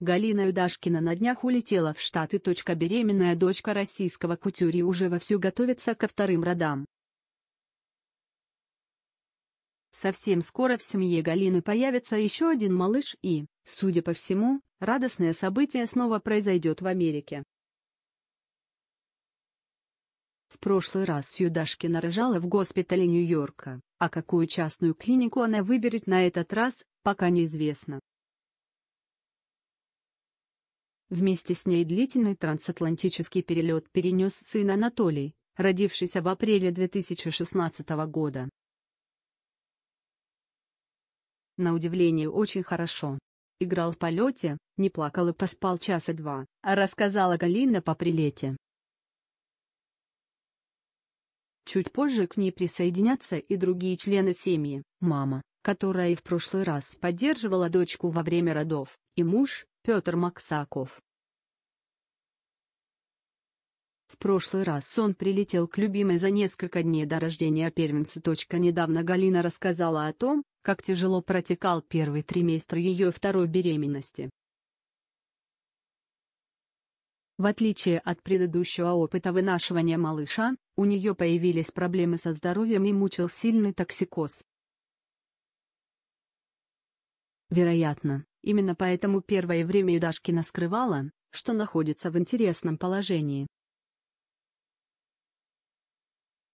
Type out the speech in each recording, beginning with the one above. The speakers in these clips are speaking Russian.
Галина Юдашкина на днях улетела в Штаты. Беременная дочка российского кутюри уже вовсю готовится ко вторым родам. Совсем скоро в семье Галины появится еще один малыш и, судя по всему, радостное событие снова произойдет в Америке. В прошлый раз Юдашкина рожала в госпитале Нью-Йорка, а какую частную клинику она выберет на этот раз, пока неизвестно. Вместе с ней длительный трансатлантический перелет перенес сын Анатолий, родившийся в апреле 2016 года. На удивление очень хорошо. Играл в полете, не плакал и поспал часа два, а рассказала Галина по прилете. Чуть позже к ней присоединятся и другие члены семьи, мама, которая и в прошлый раз поддерживала дочку во время родов, и муж, Петр Максаков. В прошлый раз он прилетел к любимой за несколько дней до рождения первенца. Недавно Галина рассказала о том, как тяжело протекал первый триместр ее второй беременности. В отличие от предыдущего опыта вынашивания малыша, у нее появились проблемы со здоровьем и мучил сильный токсикоз. Вероятно, именно поэтому первое время Юдашкина скрывала, что находится в интересном положении.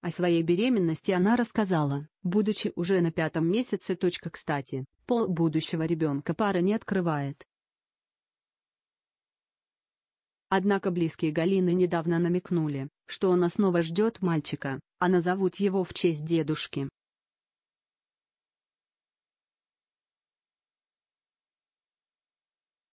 О своей беременности она рассказала, будучи уже на пятом месяце. кстати, пол будущего ребенка пара не открывает. Однако близкие Галины недавно намекнули, что она снова ждет мальчика, а назовут его в честь дедушки.